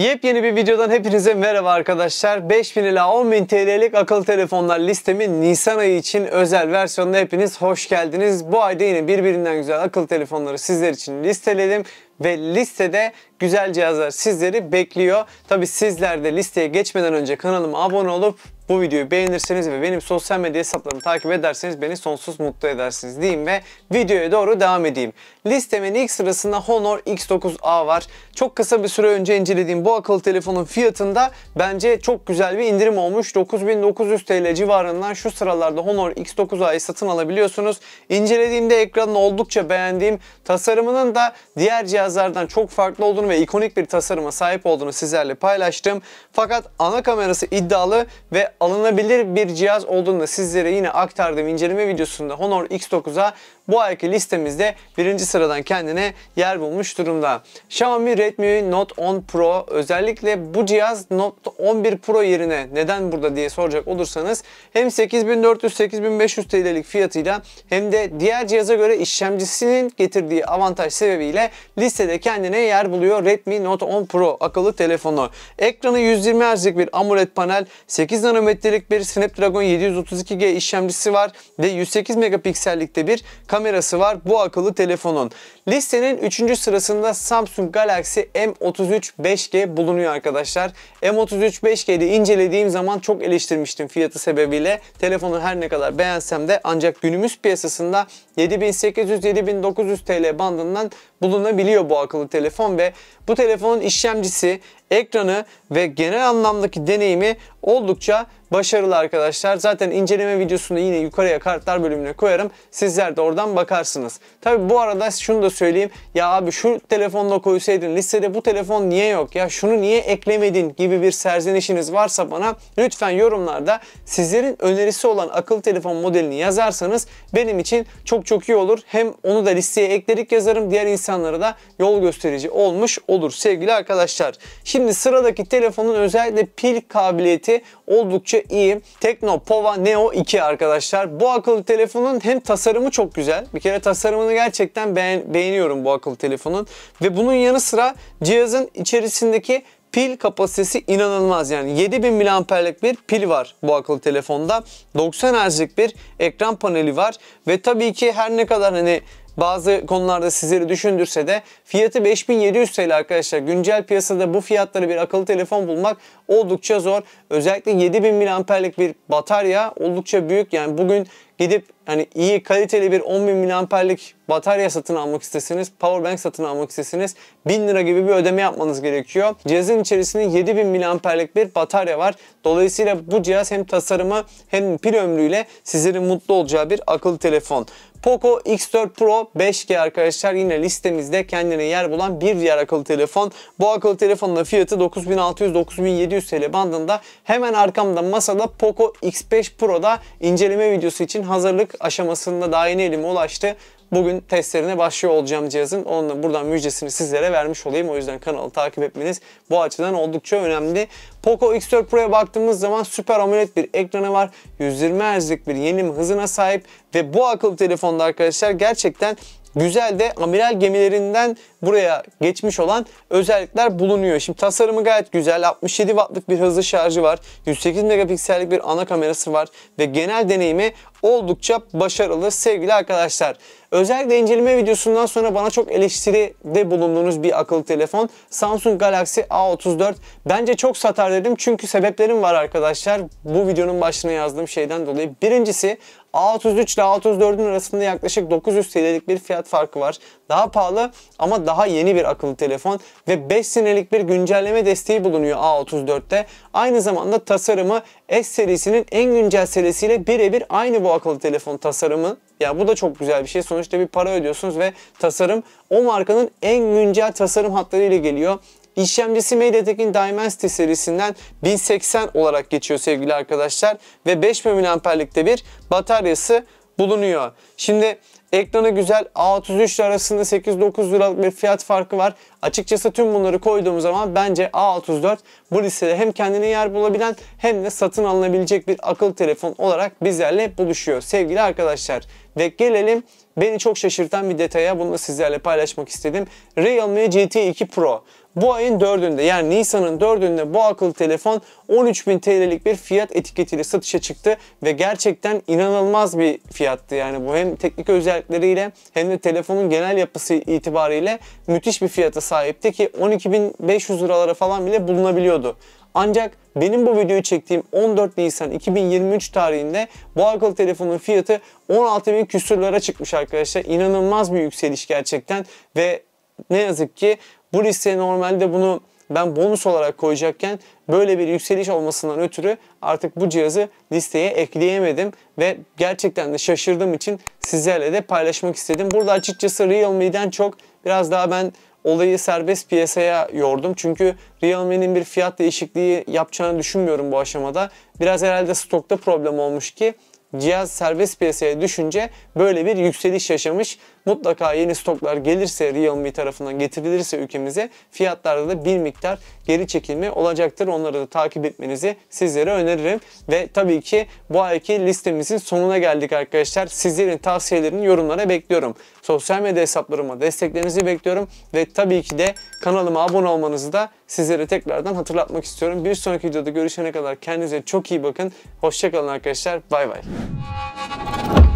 Yepyeni bir videodan hepinize merhaba arkadaşlar. 5000 ila 10.000 TL'lik akıllı telefonlar listemin Nisan ayı için özel versiyonuna hepiniz hoş geldiniz. Bu ayda yine birbirinden güzel akıllı telefonları sizler için listeledim ve listede güzel cihazlar sizleri bekliyor. Tabi sizler de listeye geçmeden önce kanalıma abone olup bu videoyu beğenirseniz ve benim sosyal medya hesaplarımı takip ederseniz beni sonsuz mutlu edersiniz diyeyim ve videoya doğru devam edeyim. Listemin ilk sırasında Honor X9A var. Çok kısa bir süre önce incelediğim bu akıllı telefonun fiyatında bence çok güzel bir indirim olmuş. 9900 TL civarından şu sıralarda Honor X9A'yı satın alabiliyorsunuz. İncelediğimde ekranını oldukça beğendiğim, tasarımının da diğer cihazlardan çok farklı olduğunu ve ikonik bir tasarıma sahip olduğunu sizlerle paylaştım. Fakat ana kamerası iddialı ve alınabilir bir cihaz olduğunda sizlere yine aktardım inceleme videosunda Honor X9'a bu ayki listemizde birinci sıradan kendine yer bulmuş durumda. Xiaomi Redmi Note 10 Pro özellikle bu cihaz Note 11 Pro yerine neden burada diye soracak olursanız hem 8400-8500 TL'lik fiyatıyla hem de diğer cihaza göre işlemcisinin getirdiği avantaj sebebiyle listede kendine yer buluyor Redmi Note 10 Pro akıllı telefonu. Ekranı 120 Hz'lik bir AMOLED panel, 8 nanometrelik bir Snapdragon 732G işlemcisi var ve 108 megapiksellikte bir kamera kamerası var bu akıllı telefonun. Listenin 3. sırasında Samsung Galaxy M33 5G bulunuyor arkadaşlar. M33 5G'de incelediğim zaman çok eleştirmiştim fiyatı sebebiyle. Telefonu her ne kadar beğensem de ancak günümüz piyasasında 7800-7900 TL bandından bulunabiliyor bu akıllı telefon ve bu telefonun işlemcisi ekranı ve genel anlamdaki deneyimi oldukça başarılı arkadaşlar. Zaten inceleme videosunu yine yukarıya kartlar bölümüne koyarım. Sizler de oradan bakarsınız. Tabi bu arada şunu da söyleyeyim. Ya abi şu telefonda koysaydın listede bu telefon niye yok ya şunu niye eklemedin gibi bir serzenişiniz varsa bana lütfen yorumlarda sizlerin önerisi olan akıllı telefon modelini yazarsanız benim için çok çok iyi olur. Hem onu da listeye ekledik yazarım diğer insanlara da yol gösterici olmuş olur sevgili arkadaşlar. Şimdi Şimdi sıradaki telefonun özellikle pil kabiliyeti oldukça iyi. Tekno Pova Neo 2 arkadaşlar. Bu akıllı telefonun hem tasarımı çok güzel. Bir kere tasarımını gerçekten beğen beğeniyorum bu akıllı telefonun. Ve bunun yanı sıra cihazın içerisindeki pil kapasitesi inanılmaz. Yani 7000 miliamperlik bir pil var bu akıllı telefonda. 90 Hz'lik bir ekran paneli var ve tabii ki her ne kadar hani bazı konularda sizleri düşündürse de fiyatı 5700 TL arkadaşlar. Güncel piyasada bu fiyatları bir akıllı telefon bulmak oldukça zor. Özellikle 7000 mAh'lik bir batarya oldukça büyük. Yani bugün gidip hani iyi kaliteli bir 10.000 mAh'lik batarya satın almak isteseniz, powerbank satın almak isteseniz 1000 lira gibi bir ödeme yapmanız gerekiyor. Cihazın içerisinde 7000 mAh'lik bir batarya var. Dolayısıyla bu cihaz hem tasarımı hem pil ömrüyle sizlerin mutlu olacağı bir akıllı telefon. Poco X4 Pro 5G arkadaşlar yine listemizde kendine yer bulan bir diğer akıllı telefon. Bu akıllı telefonun fiyatı 9600-9700 TL bandında. Hemen arkamda masada Poco X5 Pro'da inceleme videosu için hazırlık aşamasında daha yeni elime ulaştı. Bugün testlerine başlıyor olacağım cihazın. Onunla buradan müjdesini sizlere vermiş olayım. O yüzden kanalı takip etmeniz bu açıdan oldukça önemli. Poco X4 Pro'ya baktığımız zaman süper AMOLED bir ekranı var. 120 Hz'lik bir yenilim hızına sahip ve bu akıllı telefonda arkadaşlar gerçekten güzel de amiral gemilerinden buraya geçmiş olan özellikler bulunuyor. Şimdi tasarımı gayet güzel. 67 wattlık bir hızlı şarjı var. 108 megapiksellik bir ana kamerası var ve genel deneyimi oldukça başarılı sevgili arkadaşlar. Özellikle inceleme videosundan sonra bana çok eleştiride bulunduğunuz bir akıllı telefon Samsung Galaxy A34. Bence çok satar dedim çünkü sebeplerim var arkadaşlar. Bu videonun başına yazdığım şeyden dolayı. Birincisi A33 ile A34'ün arasında yaklaşık 900 TL'lik bir fiyat farkı var. Daha pahalı ama daha yeni bir akıllı telefon ve 5 senelik bir güncelleme desteği bulunuyor A34'te. Aynı zamanda tasarımı S serisinin en güncel serisiyle birebir aynı bu akıllı telefon tasarımı. Ya bu da çok güzel bir şey. Sonuçta bir para ödüyorsunuz ve tasarım o markanın en güncel tasarım hatlarıyla geliyor. İşlemcisi MediaTek'in Dimensity serisinden 1080 olarak geçiyor sevgili arkadaşlar ve 5000 mAh'likte bir bataryası bulunuyor. Şimdi ekranı güzel A33 ile arasında 8-9 liralık bir fiyat farkı var. Açıkçası tüm bunları koyduğumuz zaman bence A34 bu listede hem kendine yer bulabilen hem de satın alınabilecek bir akıllı telefon olarak bizlerle buluşuyor sevgili arkadaşlar. Ve gelelim beni çok şaşırtan bir detaya bunu sizlerle paylaşmak istedim. Realme GT2 Pro. Bu ayın 4'ünde yani Nisan'ın 4'ünde bu akıllı telefon 13.000 TL'lik bir fiyat etiketiyle satışa çıktı ve gerçekten inanılmaz bir fiyattı. Yani bu hem teknik özellikleriyle hem de telefonun genel yapısı itibariyle müthiş bir fiyata sahipti ki 12.500 liralara falan bile bulunabiliyordu. Ancak benim bu videoyu çektiğim 14 Nisan 2023 tarihinde bu akıllı telefonun fiyatı 16.000 küsurlara çıkmış arkadaşlar. İnanılmaz bir yükseliş gerçekten ve ne yazık ki bu listeye normalde bunu ben bonus olarak koyacakken böyle bir yükseliş olmasından ötürü artık bu cihazı listeye ekleyemedim ve gerçekten de şaşırdığım için sizlerle de paylaşmak istedim. Burada açıkçası Realme'den çok biraz daha ben olayı serbest piyasaya yordum. Çünkü Realme'nin bir fiyat değişikliği yapacağını düşünmüyorum bu aşamada. Biraz herhalde stokta problem olmuş ki cihaz serbest piyasaya düşünce böyle bir yükseliş yaşamış. Mutlaka yeni stoklar gelirse Realme tarafından getirilirse ülkemize fiyatlarda da bir miktar geri çekilme olacaktır. Onları da takip etmenizi sizlere öneririm. Ve tabii ki bu ayki listemizin sonuna geldik arkadaşlar. Sizlerin tavsiyelerini yorumlara bekliyorum. Sosyal medya hesaplarıma desteklerinizi bekliyorum. Ve tabii ki de kanalıma abone olmanızı da sizlere tekrardan hatırlatmak istiyorum. Bir sonraki videoda görüşene kadar kendinize çok iyi bakın. Hoşçakalın arkadaşlar. Bay bay.